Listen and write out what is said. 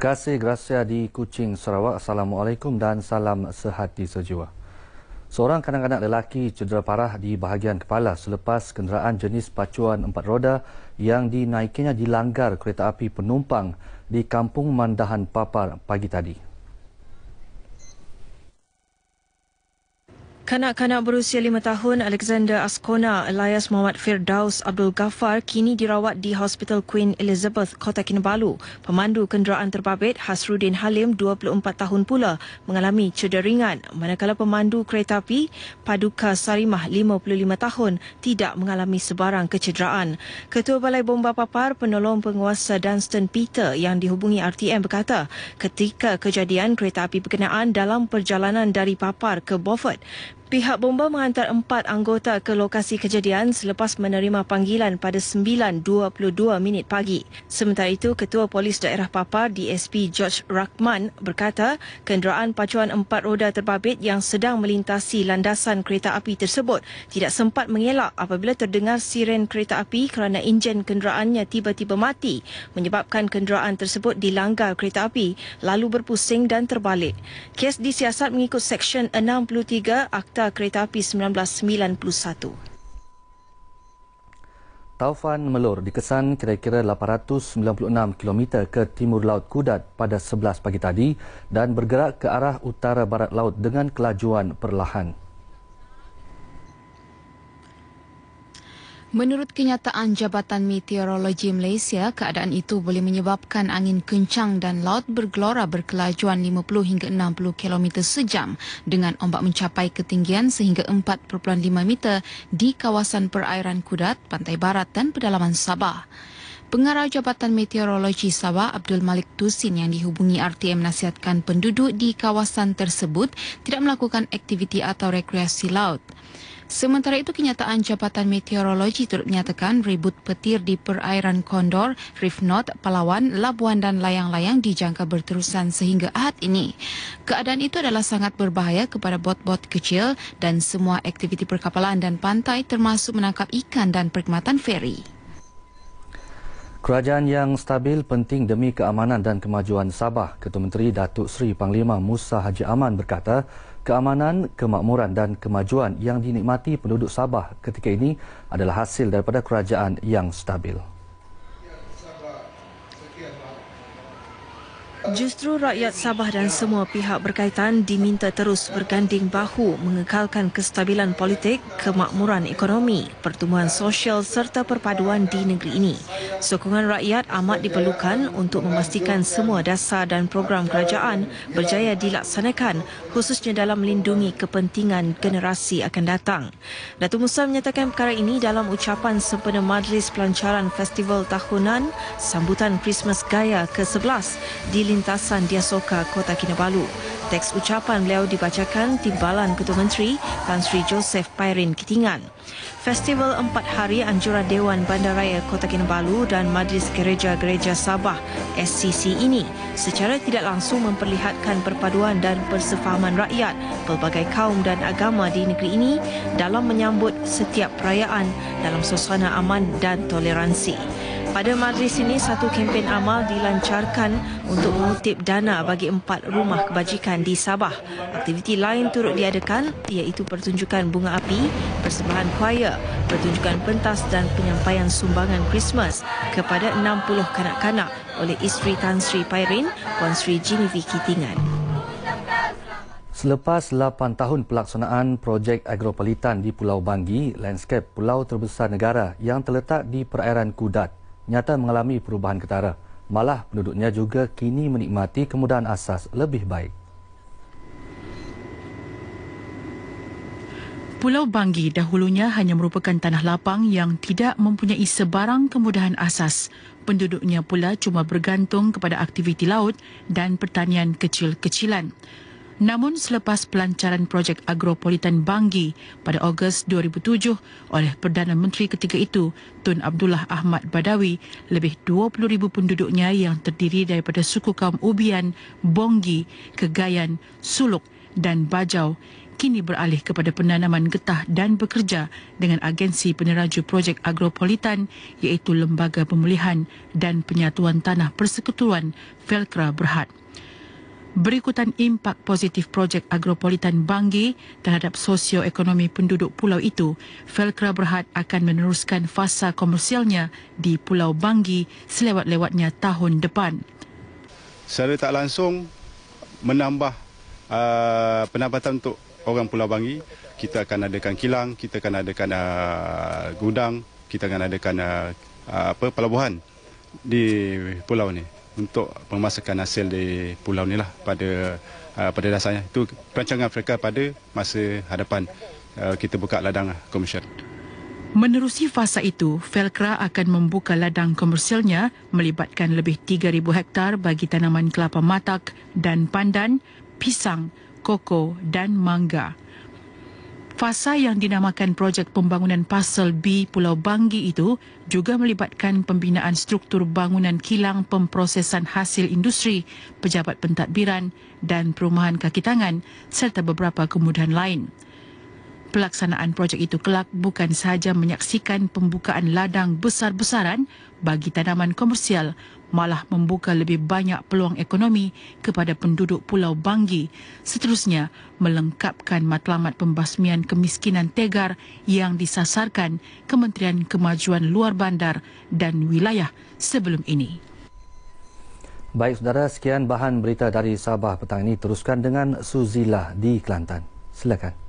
kasih Gracia di Kuching, Sarawak. Assalamualaikum dan salam sehati sejiwa. Seorang kanak-kanak lelaki cedera parah di bahagian kepala selepas kenderaan jenis pacuan empat roda yang dinaikinya dilanggar kereta api penumpang di Kampung Mandahan Papar pagi tadi. Kanak-kanak berusia lima tahun Alexander Ascona, Elias Muhammad Firdaus Abdul Ghaffar kini dirawat di Hospital Queen Elizabeth, Kota Kinabalu. Pemandu kenderaan terbabit Hasrudin Halim, 24 tahun pula, mengalami cedera ringan. Manakala pemandu kereta api Paduka Sarimah, 55 tahun, tidak mengalami sebarang kecederaan. Ketua Balai Bomba Papar, penolong penguasa Dunstan Peter yang dihubungi RTM berkata, ketika kejadian kereta api berkenaan dalam perjalanan dari Papar ke Beaufort, Pihak bomba menghantar empat anggota ke lokasi kejadian selepas menerima panggilan pada 9.22 minit pagi. Sementara itu, Ketua Polis Daerah Papar DSP George Rahman berkata kenderaan pacuan empat roda terbabit yang sedang melintasi landasan kereta api tersebut tidak sempat mengelak apabila terdengar siren kereta api kerana enjin kenderaannya tiba-tiba mati menyebabkan kenderaan tersebut dilanggar kereta api lalu berpusing dan terbalik. Kes disiasat mengikut Seksyen 63 Akta Jakarta Kereta Api 1991. Taufan Melur dikesan kira-kira 896 km ke timur laut Kudat pada 11 pagi tadi dan bergerak ke arah utara barat laut dengan kelajuan perlahan. Menurut kenyataan Jabatan Meteorologi Malaysia, keadaan itu boleh menyebabkan angin kencang dan laut bergelora berkelajuan 50 hingga 60 km sejam dengan ombak mencapai ketinggian sehingga 4.5 meter di kawasan perairan Kudat, Pantai Barat dan pedalaman Sabah. Pengarah Jabatan Meteorologi Sabah Abdul Malik Tusin yang dihubungi RTM nasihatkan penduduk di kawasan tersebut tidak melakukan aktiviti atau rekreasi laut. Sementara itu, kenyataan Jabatan Meteorologi turut menyatakan ribut petir di perairan Kondor, Reef Palawan, Labuan dan Layang-Layang dijangka berterusan sehingga ahad ini. Keadaan itu adalah sangat berbahaya kepada bot-bot kecil dan semua aktiviti perkapalan dan pantai termasuk menangkap ikan dan perkhidmatan feri. Kerajaan yang stabil penting demi keamanan dan kemajuan Sabah. Ketua Menteri Datuk Seri Panglima Musa Haji Aman berkata, keamanan, kemakmuran dan kemajuan yang dinikmati penduduk Sabah ketika ini adalah hasil daripada kerajaan yang stabil. Justru rakyat Sabah dan semua pihak berkaitan diminta terus berganding bahu mengekalkan kestabilan politik, kemakmuran ekonomi, pertumbuhan sosial serta perpaduan di negeri ini. Sokongan rakyat amat diperlukan untuk memastikan semua dasar dan program kerajaan berjaya dilaksanakan khususnya dalam melindungi kepentingan generasi akan datang. Datuk Musa menyatakan perkara ini dalam ucapan sempena Majlis Pelancaran Festival Tahunan Sambutan Christmas Gaya ke-11 di lintasan Diasoka, Kota Kinabalu. Teks ucapan beliau dibacakan timbalan Ketua Menteri Tan Sri Joseph Pairin Kitingan. Festival empat hari Anjuran Dewan Bandaraya Kota Kinabalu dan Majlis Gereja-Gereja Sabah SCC ini secara tidak langsung memperlihatkan perpaduan dan persefahaman rakyat pelbagai kaum dan agama di negeri ini dalam menyambut setiap perayaan dalam suasana aman dan toleransi. Pada majlis ini, satu kempen amal dilancarkan untuk mengutip dana bagi empat rumah kebajikan di Sabah. Aktiviti lain turut diadakan iaitu pertunjukan bunga api, persembahan choir, pertunjukan pentas dan penyampaian sumbangan Christmas kepada 60 kanak-kanak oleh isteri Tan Sri Pairin, Puan Sri Genevieve Kitingan. Selepas 8 tahun pelaksanaan projek agropolitan di Pulau Banggi, landscape pulau terbesar negara yang terletak di perairan Kudat nyata mengalami perubahan ketara. Malah penduduknya juga kini menikmati kemudahan asas lebih baik. Pulau Bangi dahulunya hanya merupakan tanah lapang yang tidak mempunyai sebarang kemudahan asas. Penduduknya pula cuma bergantung kepada aktiviti laut dan pertanian kecil-kecilan. Namun selepas pelancaran projek Agropolitan Banggi pada Ogos 2007 oleh Perdana Menteri ketiga itu Tun Abdullah Ahmad Badawi, lebih 20,000 penduduknya yang terdiri daripada suku kaum Ubian, Bonggi, Kegayan, Suluk dan Bajau kini beralih kepada penanaman getah dan bekerja dengan agensi peneraju projek Agropolitan iaitu Lembaga Pemulihan dan Penyatuan Tanah Persekutuan Velcra Berhad. Berikutan impak positif projek agropolitan Bangi terhadap sosioekonomi penduduk pulau itu, Felkra Berhad akan meneruskan fasa komersialnya di Pulau Bangi selewat-lewatnya tahun depan. Saya tak langsung menambah uh, pendapatan untuk orang Pulau Bangi. kita akan adakan kilang, kita akan adakan uh, gudang, kita akan adakan uh, uh apa pelabuhan di pulau ini untuk memasukkan hasil di pulau ni lah pada ah, pada dasarnya itu perancangan Afrika pada masa hadapan ah, kita buka ladang lah komersial. Menerusi fasa itu, Felcra akan membuka ladang komersialnya melibatkan lebih 3,000 hektar bagi tanaman kelapa matak dan pandan, pisang, koko dan mangga. Fasa yang dinamakan Projek Pembangunan Pasal B Pulau Bangi itu juga melibatkan pembinaan struktur bangunan kilang pemprosesan hasil industri, pejabat pentadbiran dan perumahan kaki tangan serta beberapa kemudahan lain. Pelaksanaan projek itu kelak bukan sahaja menyaksikan pembukaan ladang besar-besaran bagi tanaman komersial, malah membuka lebih banyak peluang ekonomi kepada penduduk Pulau Bangi, Seterusnya, melengkapkan matlamat pembasmian kemiskinan tegar yang disasarkan Kementerian Kemajuan Luar Bandar dan Wilayah sebelum ini. Baik, saudara, sekian bahan berita dari Sabah petang ini. Teruskan dengan Suzila di Kelantan. Silakan.